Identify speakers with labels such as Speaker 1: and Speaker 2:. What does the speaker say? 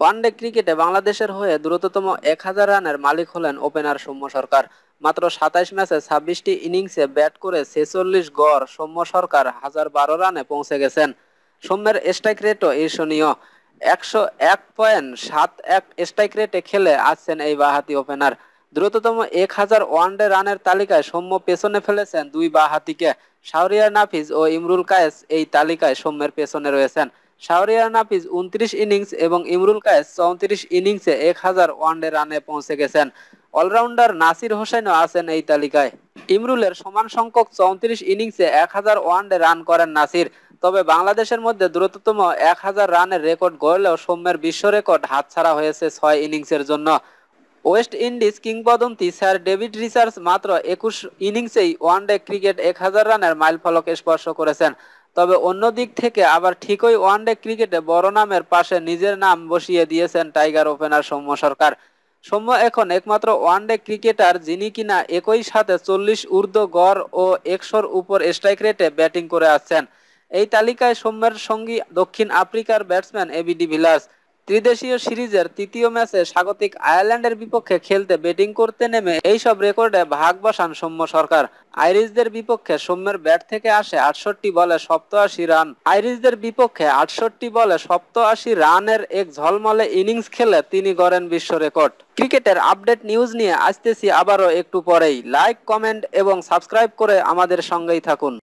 Speaker 1: one day ক্রিকেটে বাংলাদেশের হয়ে দ্রুততম এক হাজার রানের মালিক হলেন ওপেনার সৌম্য সরকার মাত্র সাতাইশ ম্যাচে ছাব্বিশটি ইনিংসে ব্যাট করে ছেচল্লিশ গড় সৌম্য সরকার হাজার বারো রানে পৌঁছে গেছেন সৌম্যের স্ট্রাইক রেটও ঈর্ষণীয় একশো এক পয়েন্ট সাত এক স্ট্রাইক রেটে খেলে আসছেন এই বাহাতি ওপেনার দ্রুততম এক হাজার ওয়ানডে রানের তালিকায় সৌম্য পেছনে ফেলেছেন দুই বাহাতিকে শাহরিয়ার নাফিজ ও ইমরুল কায়েস এই তালিকায় সৌম্যের পেছনে রয়েছেন শাহরিয়ার নাফিজ উনত্রিশ ইনিংস এবং ইমরুল কায়েস চৌত্রিশ ইনিংসে এক হাজার ওয়ানডে রানে পৌঁছে গেছেন অলরাউন্ডার নাসির হোসেনও আছেন এই তালিকায় ইমরুলের সমান সংখ্যক চৌত্রিশ ইনিংসে এক হাজার ওয়ানডে রান করেন নাসির তবে বাংলাদেশের মধ্যে দ্রুততম এক হাজার রানের রেকর্ড গড়লেও সৌম্যের বিশ্ব রেকর্ড হাতছাড়া হয়েছে ছয় ইনিংসের জন্য ওয়েস্ট ইন্ডিজ কিংবদন্তি স্যার ডেভিড রিচার্স মাত্র একুশ ইনিংসেই ওয়ান ডে ক্রিকেট এক হাজার রানের ফলক স্পর্শ করেছেন তবে অন্য দিক থেকে আবার ঠিকই ওয়ান ডে ক্রিকেটে বড় নামের পাশে নিজের নাম বসিয়ে দিয়েছেন টাইগার ওপেনার সৌম্য সরকার সৌম্য এখন একমাত্র ওয়ান ডে ক্রিকেটার যিনি কিনা একই সাথে চল্লিশ ঊর্ধ্ব গড় ও একশোর উপর স্ট্রাইক রেটে ব্যাটিং করে আসছেন এই তালিকায় সৌম্যের সঙ্গী দক্ষিণ আফ্রিকার ব্যাটসম্যান এবিডি ভিলার্স ত্রিদেশীয় সিরিজের তৃতীয় ম্যাচে স্বাগতিক আয়ারল্যান্ডের বিপক্ষে খেলতে ব্যাটিং করতে নেমে এইসব রেকর্ডে ভাগ বসান সৌম্য সরকার আইরিশদের বিপক্ষে সৌম্যের ব্যাট থেকে আসে আটষট্টি বলে সপ্তআশি রান আইরিশদের বিপক্ষে আটষট্টি বলে সপ্তআশি রানের এক ঝলমলে ইনিংস খেলে তিনি গড়েন বিশ্ব রেকর্ড ক্রিকেটের আপডেট নিউজ নিয়ে আসতেছি আবারও একটু পরেই লাইক কমেন্ট এবং সাবস্ক্রাইব করে আমাদের সঙ্গেই থাকুন